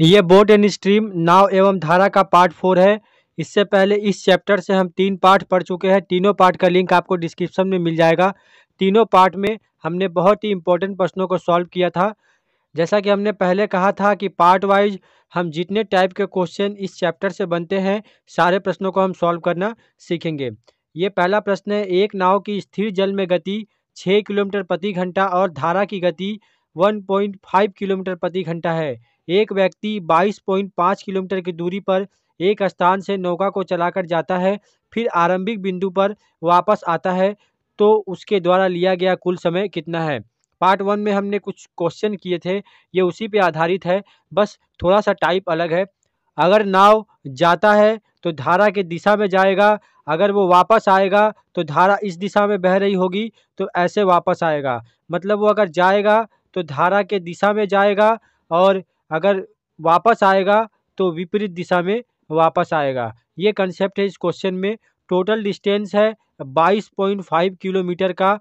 ये board and stream नाव एवं धारा का पार्ट फोर है इससे पहले इस चैप्टर से हम तीन पार्ट पढ़ चुके हैं तीनों पार्ट का लिंक आपको डिस्क्रिप्शन में मिल जाएगा तीनों पार्ट में हमने बहुत ही इंपॉर्टेंट प्रश्नों को सॉल्व किया था जैसा कि हमने पहले कहा था कि पार्ट वाइज हम जितने टाइप के क्वेश्चन इस चैप्टर से बनते हैं सारे प्रश्नों को हम सॉल्व करना सीखेंगे ये पहला प्रश्न है एक नाव की स्थिर जल में गति छः किलोमीटर प्रति घंटा और धारा की गति वन किलोमीटर प्रति घंटा है एक व्यक्ति 22.5 किलोमीटर की दूरी पर एक स्थान से नौका को चलाकर जाता है फिर आरंभिक बिंदु पर वापस आता है तो उसके द्वारा लिया गया कुल समय कितना है पार्ट वन में हमने कुछ क्वेश्चन किए थे ये उसी पे आधारित है बस थोड़ा सा टाइप अलग है अगर नाव जाता है तो धारा के दिशा में जाएगा अगर वो वापस आएगा तो धारा इस दिशा में बह रही होगी तो ऐसे वापस आएगा मतलब वो अगर जाएगा तो धारा के दिशा में जाएगा और अगर वापस आएगा तो विपरीत दिशा में वापस आएगा ये कंसेप्ट है इस क्वेश्चन में टोटल डिस्टेंस है 22.5 किलोमीटर का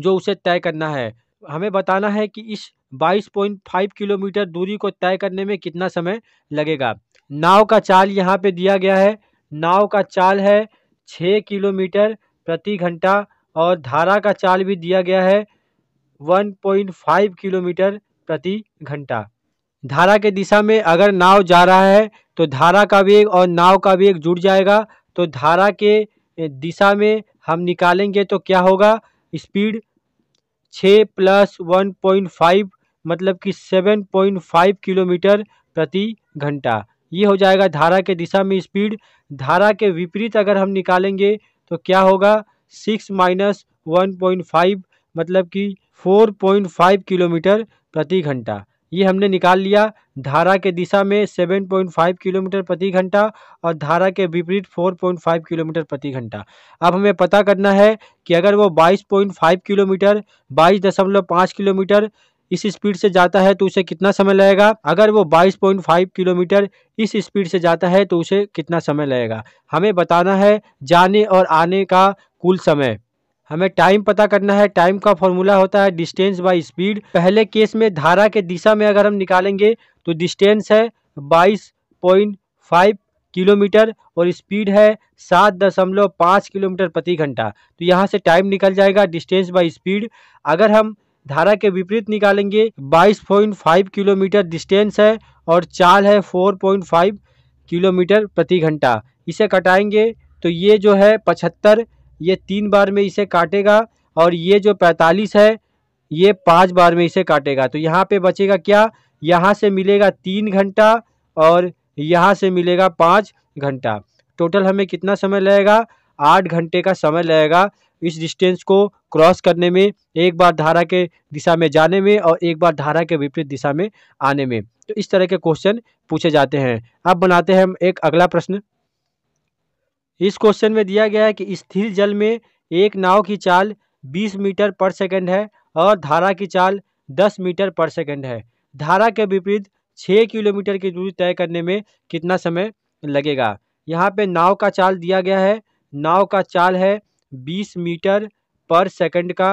जो उसे तय करना है हमें बताना है कि इस 22.5 किलोमीटर दूरी को तय करने में कितना समय लगेगा नाव का चाल यहाँ पे दिया गया है नाव का चाल है छः किलोमीटर प्रति घंटा और धारा का चाल भी दिया गया है 1.5 किलोमीटर प्रति घंटा धारा के दिशा में अगर नाव जा रहा है तो धारा का वेग और नाव का वेग जुड़ जाएगा तो धारा के दिशा में हम निकालेंगे तो क्या होगा स्पीड छः प्लस वन पॉइंट फाइव मतलब कि सेवन पॉइंट फाइव किलोमीटर प्रति घंटा ये हो जाएगा धारा के दिशा में स्पीड धारा के विपरीत अगर हम निकालेंगे तो क्या होगा six minus one point five मतलब कि फोर पॉइंट फाइव किलोमीटर प्रति घंटा ये हमने निकाल लिया धारा के दिशा में 7.5 किलोमीटर प्रति घंटा और धारा के विपरीत 4.5 किलोमीटर प्रति घंटा अब हमें पता करना है कि अगर वो 22.5 किलोमीटर 22.5 किलोमीटर इस स्पीड से जाता है तो उसे कितना समय लगेगा अगर वो 22.5 किलोमीटर इस स्पीड से जाता है तो उसे कितना समय लगेगा हमें बताना है जाने और आने का कुल समय हमें टाइम पता करना है टाइम का फॉर्मूला होता है डिस्टेंस बाय स्पीड पहले केस में धारा के दिशा में अगर हम निकालेंगे तो डिस्टेंस है बाईस पॉइंट फाइव किलोमीटर और स्पीड है सात दशमलव पाँच किलोमीटर प्रति घंटा तो यहाँ से टाइम निकल जाएगा डिस्टेंस बाय स्पीड अगर हम धारा के विपरीत निकालेंगे बाईस पॉइंट फाइव किलोमीटर डिस्टेंस है और चाल है फोर पॉइंट फाइव किलोमीटर प्रति घंटा इसे कटाएंगे तो ये जो है पचहत्तर ये तीन बार में इसे काटेगा और ये जो पैंतालीस है ये पाँच बार में इसे काटेगा तो यहाँ पे बचेगा क्या यहाँ से मिलेगा तीन घंटा और यहाँ से मिलेगा पाँच घंटा टोटल हमें कितना समय लगेगा आठ घंटे का समय लगेगा इस डिस्टेंस को क्रॉस करने में एक बार धारा के दिशा में जाने में और एक बार धारा के विपरीत दिशा में आने में तो इस तरह के क्वेश्चन पूछे जाते हैं अब बनाते हैं हम एक अगला प्रश्न इस क्वेश्चन में दिया गया है कि स्थिर जल में एक नाव की चाल 20 मीटर पर सेकंड है और धारा की चाल 10 मीटर पर सेकंड है धारा के विपरीत 6 किलोमीटर की दूरी तय करने में कितना समय लगेगा यहाँ पे नाव का चाल दिया गया है नाव का चाल है 20 मीटर पर सेकंड का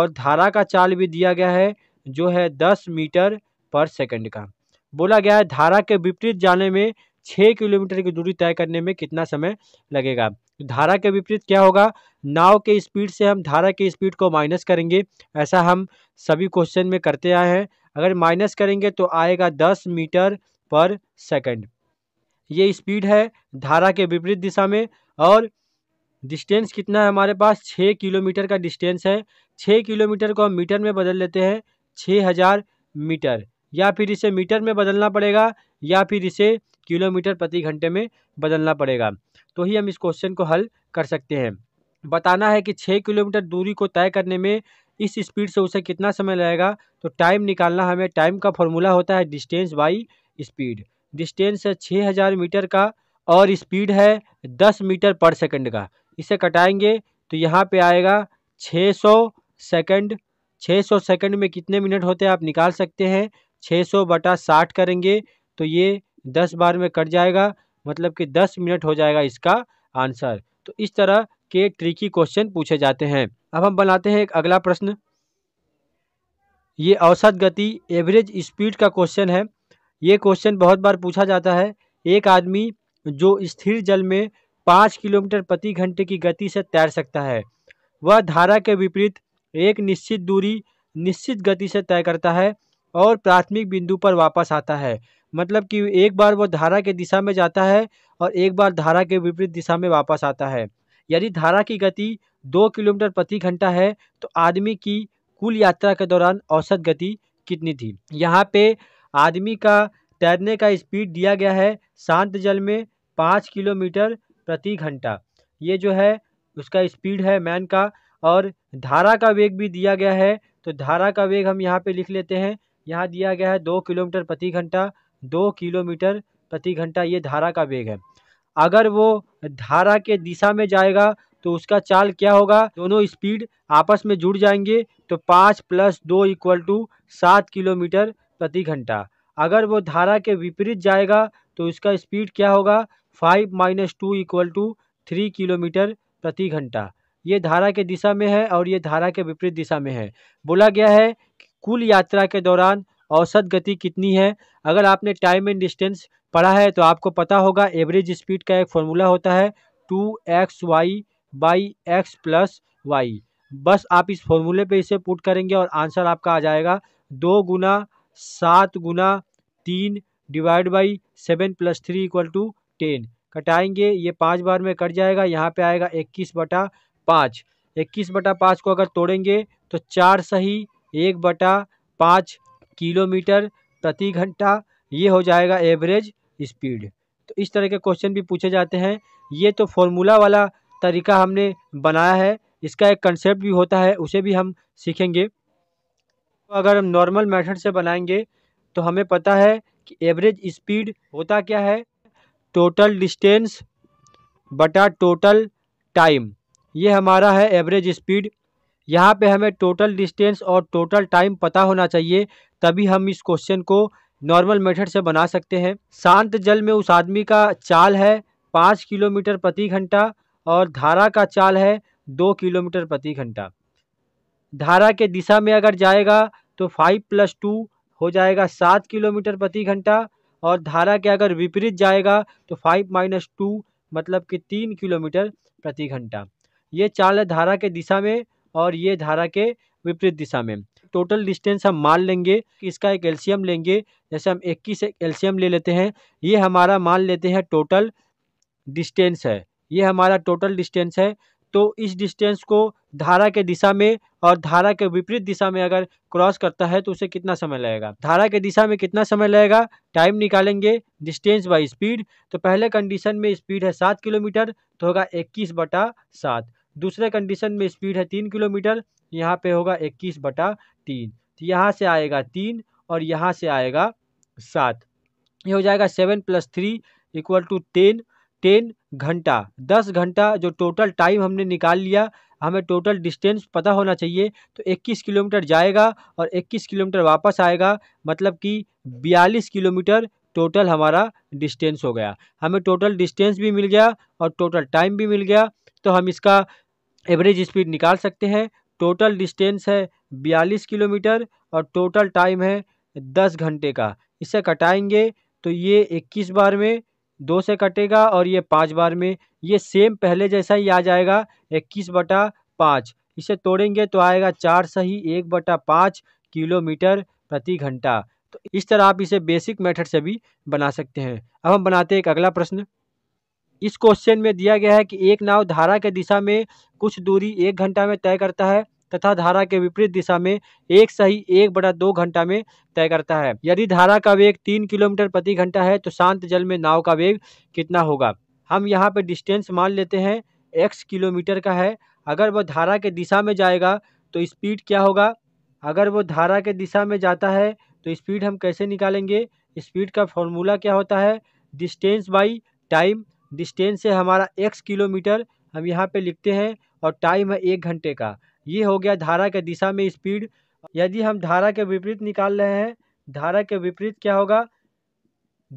और धारा का चाल भी दिया गया है जो है 10 मीटर पर सेकंड का बोला गया है धारा के विपरीत जाने में छः किलोमीटर की दूरी तय करने में कितना समय लगेगा धारा के विपरीत क्या होगा नाव के स्पीड से हम धारा के स्पीड को माइनस करेंगे ऐसा हम सभी क्वेश्चन में करते आए हैं अगर माइनस करेंगे तो आएगा दस मीटर पर सेकेंड ये स्पीड है धारा के विपरीत दिशा में और डिस्टेंस कितना है हमारे पास छः किलोमीटर का डिस्टेंस है छः किलोमीटर को हम मीटर में बदल लेते हैं छः हज़ार मीटर या फिर इसे मीटर में बदलना पड़ेगा या फिर इसे किलोमीटर प्रति घंटे में बदलना पड़ेगा तो ही हम इस क्वेश्चन को हल कर सकते हैं बताना है कि छः किलोमीटर दूरी को तय करने में इस स्पीड से उसे कितना समय लगेगा तो टाइम निकालना हमें टाइम का फॉर्मूला होता है डिस्टेंस बाई स्पीड डिस्टेंस है छः हज़ार मीटर का और स्पीड है दस मीटर पर सेकंड का इसे कटाएंगे तो यहाँ पे आएगा छः सौ सेकेंड छः सौ सेकेंड में कितने मिनट होते हैं आप निकाल सकते हैं छः सौ बटा साठ करेंगे तो ये दस बार में कट जाएगा मतलब कि दस मिनट हो जाएगा इसका आंसर तो इस तरह के ट्रिकी क्वेश्चन पूछे जाते हैं अब हम बनाते हैं एक अगला प्रश्न ये औसत गति एवरेज स्पीड का क्वेश्चन है ये क्वेश्चन बहुत बार पूछा जाता है एक आदमी जो स्थिर जल में पाँच किलोमीटर प्रति घंटे की गति से तैर सकता है वह धारा के विपरीत एक निश्चित दूरी निश्चित गति से तय करता है और प्राथमिक बिंदु पर वापस आता है मतलब कि एक बार वह धारा के दिशा में जाता है और एक बार धारा के विपरीत दिशा में वापस आता है यदि धारा की गति दो किलोमीटर प्रति घंटा है तो आदमी की कुल यात्रा के दौरान औसत गति कितनी थी यहाँ पे आदमी का तैरने का स्पीड दिया गया है शांत जल में पाँच किलोमीटर प्रति घंटा ये जो है उसका स्पीड है मैन का और धारा का वेग भी दिया गया है तो धारा का वेग हम यहाँ पे लिख लेते हैं यहाँ दिया गया है दो किलोमीटर प्रति घंटा दो किलोमीटर प्रति घंटा ये धारा का वेग है अगर वो धारा के दिशा में जाएगा तो उसका चाल क्या होगा दोनों स्पीड आपस में जुड़ जाएंगे तो पाँच प्लस दो इक्वल टू सात किलोमीटर प्रति घंटा अगर वो धारा के विपरीत जाएगा तो उसका स्पीड क्या होगा five minus two equal to three kilometre प्रति घंटा ये धारा के दिशा में है और ये धारा के विपरीत दिशा में है बोला गया है कि कुल यात्रा के दौरान औसत गति कितनी है अगर आपने टाइम एंड डिस्टेंस पढ़ा है तो आपको पता होगा एवरेज स्पीड का एक फॉर्मूला होता है two X Y by X plus Y बस आप इस फॉर्मूले पे इसे पुट करेंगे और आंसर आपका आ जाएगा दो गुना सात गुना तीन divide by seven plus three equal to ten कटाएंगे ये पाँच बार में कट जाएगा यहाँ पे आएगा इक्कीस बटा पाँच इक्कीस बटा पाँच को अगर तोड़ेंगे तो चार सही एक बटा पाँच किलोमीटर प्रति घंटा ये हो जाएगा एवरेज स्पीड तो इस तरह के क्वेश्चन भी पूछे जाते हैं ये तो फॉर्मूला वाला तरीका हमने बनाया है इसका एक कंसेप्ट भी होता है उसे भी हम सीखेंगे तो अगर हम नॉर्मल मेथड से बनाएंगे तो हमें पता है कि एवरेज स्पीड होता क्या है टोटल डिस्टेंस बटा टोटल टाइम ये हमारा है एवरेज स्पीड यहाँ पे हमें टोटल डिस्टेंस और टोटल टाइम पता होना चाहिए तभी हम इस क्वेश्चन को नॉर्मल मेथड से बना सकते हैं शांत जल में उस आदमी का चाल है पाँच किलोमीटर प्रति घंटा और धारा का चाल है दो किलोमीटर प्रति घंटा धारा के दिशा में अगर जाएगा तो फाइव प्लस टू हो जाएगा सात किलोमीटर प्रति घंटा और धारा के अगर विपरीत जाएगा तो फाइव माइनस टू मतलब कि तीन किलोमीटर प्रति घंटा ये चाल है धारा के दिशा में और ये धारा के विपरीत दिशा में टोटल डिस्टेंस हम मान लेंगे इसका एक एल्शियम लेंगे जैसे हम 21 एल्शियम ले लेते हैं ये हमारा मान लेते हैं टोटल डिस्टेंस है ये हमारा टोटल डिस्टेंस है तो इस डिस्टेंस को धारा के दिशा में और धारा के विपरीत दिशा में अगर क्रॉस करता है तो उसे कितना समय लगेगा धारा के दिशा में कितना समय लगेगा टाइम निकालेंगे डिस्टेंस बाई स्पीड तो पहले कंडीशन में स्पीड है सात किलोमीटर तो होगा इक्कीस बटा सात दूसरे कंडीशन में स्पीड है तीन किलोमीटर यहाँ पे होगा इक्कीस बटा तीन तो यहाँ से आएगा तीन और यहाँ से आएगा सात ये हो जाएगा seven plus three equal to ten ten घंटा दस घंटा जो टोटल टाइम हमने निकाल लिया हमें टोटल डिस्टेंस पता होना चाहिए तो 21 किलोमीटर जाएगा और 21 किलोमीटर वापस आएगा मतलब कि 42 किलोमीटर टोटल हमारा डिस्टेंस हो गया हमें टोटल डिस्टेंस भी मिल गया और टोटल टाइम भी मिल गया तो हम इसका एवरेज स्पीड निकाल सकते हैं टोटल डिस्टेंस है बयालीस किलोमीटर और टोटल टाइम है दस घंटे का इसे कटाएंगे तो ये इक्कीस बार में दो से कटेगा और ये पाँच बार में ये सेम पहले जैसा ही आ जाएगा इक्कीस बटा पाँच इसे तोड़ेंगे तो आएगा चार सही एक बटा पाँच किलोमीटर प्रति घंटा तो इस तरह आप इसे बेसिक मेथड से भी बना सकते हैं अब हम बनाते हैं एक अगला प्रश्न इस क्वेश्चन में दिया गया है कि एक नाव धारा के दिशा में कुछ दूरी एक घंटा में तय करता है तथा धारा के विपरीत दिशा में एक सही एक बड़ा दो घंटा में तय करता है यदि धारा का वेग तीन किलोमीटर प्रति घंटा है तो शांत जल में नाव का वेग कितना होगा हम यहाँ पर डिस्टेंस मान लेते हैं एक्स किलोमीटर का है अगर वह धारा के दिशा में जाएगा तो स्पीड क्या होगा अगर वो धारा के दिशा में जाता है तो स्पीड हम कैसे निकालेंगे स्पीड का फॉर्मूला क्या होता है डिस्टेंस बाई टाइम डिस्टेंस है हमारा एक्स किलोमीटर हम यहाँ पे लिखते हैं और टाइम है एक घंटे का ये हो गया धारा के दिशा में स्पीड यदि हम धारा के विपरीत निकाल रहे हैं धारा के विपरीत क्या होगा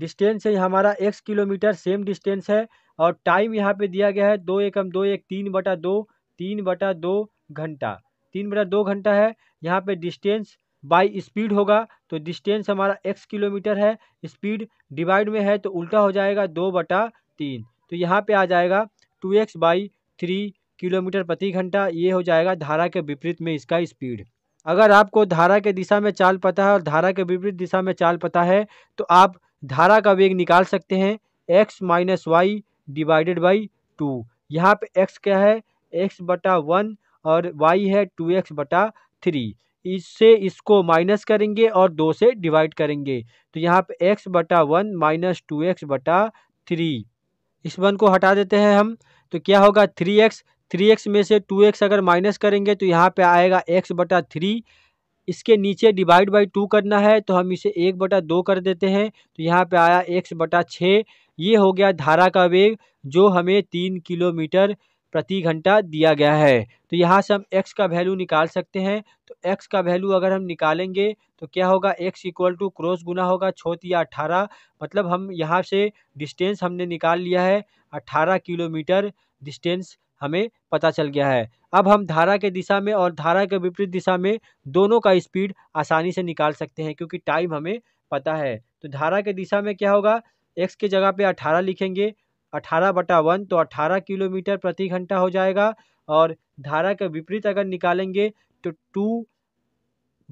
डिस्टेंस है हमारा एक्स किलोमीटर सेम डिस्टेंस है और टाइम यहाँ पे दिया गया है दो एकम दो एक तीन बटा दो तीन बटा दो घंटा तीन बटा दो घंटा है यहाँ पे डिस्टेंस बाई स्पीड होगा तो डिस्टेंस हमारा एक्स किलोमीटर है स्पीड डिवाइड में है तो उल्टा हो जाएगा दो बटा तीन तो यहाँ पे आ जाएगा two X by three kilometre प्रति घंटा ये हो जाएगा धारा के विपरीत में इसका स्पीड अगर आपको धारा के दिशा में चाल पता है और धारा के विपरीत दिशा में चाल पता है तो आप धारा का वेग निकाल सकते हैं X minus Y divided by two यहाँ पे एक्स क्या है एक्स बटा वन और वाई है टू एक्स बटा थ्री इससे इसको माइनस करेंगे और दो से डिवाइड करेंगे तो यहाँ पे एक्स बटा वन माइनस टू एक्स बटा थ्री इस वन को हटा देते हैं हम तो क्या होगा थ्री एक्स थ्री एक्स में से टू एक्स अगर माइनस करेंगे तो यहाँ पे आएगा एक्स बटा थ्री इसके नीचे डिवाइड बाई टू करना है तो हम इसे एक बटा दो कर देते हैं तो यहाँ पे आया एक्स बटा छः ये हो गया धारा का वेग जो हमें तीन किलोमीटर प्रति घंटा दिया गया है तो यहाँ से हम x का वैल्यू निकाल सकते हैं तो x का वैल्यू अगर हम निकालेंगे तो क्या होगा x इक्वल टू क्रॉस गुना होगा या अट्ठारह मतलब हम यहाँ से डिस्टेंस हमने निकाल लिया है अट्ठारह किलोमीटर डिस्टेंस हमें पता चल गया है अब हम धारा के दिशा में और धारा के विपरीत दिशा में दोनों का स्पीड आसानी से निकाल सकते हैं क्योंकि टाइम हमें पता है तो धारा के दिशा में क्या होगा एक्स के जगह पे अठारह लिखेंगे अठारह बटा वन तो अठारह किलोमीटर प्रति घंटा हो जाएगा और धारा का विपरीत अगर निकालेंगे तो टू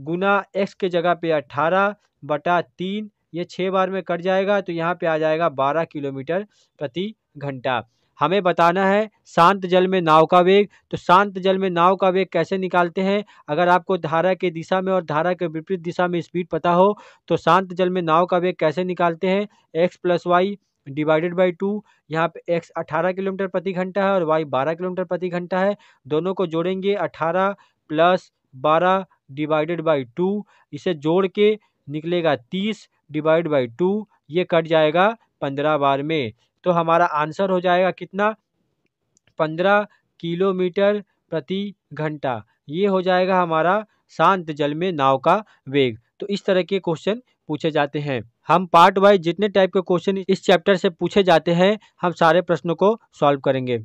गुना एक्स के जगह पे अट्ठारह बटा तीन ये छः बार में कट जाएगा तो यहाँ पे आ जाएगा बारह किलोमीटर प्रति घंटा हमें बताना है शांत जल में नाव का वेग तो शांत जल में नाव का वेग कैसे निकालते हैं अगर आपको धारा के दिशा में और धारा के विपरीत दिशा में स्पीड पता हो तो शांत जल में नाव का वेग कैसे निकालते हैं X plus Y divided by two यहाँ पे एक्स अठारह किलोमीटर प्रति घंटा है और वाई बारह किलोमीटर प्रति घंटा है दोनों को जोड़ेंगे अठारह प्लस बारह डिवाइडेड बाई टू इसे जोड़ के निकलेगा तीस डिवाइड बाई टू ये कट जाएगा पंद्रह बार में तो हमारा आंसर हो जाएगा कितना पंद्रह किलोमीटर प्रति घंटा ये हो जाएगा हमारा शांत जल में नाव का वेग तो इस तरह के क्वेश्चन पूछे जाते हैं हम पार्ट वाइज जितने टाइप के क्वेश्चन इस चैप्टर से पूछे जाते हैं हम सारे प्रश्नों को सॉल्व करेंगे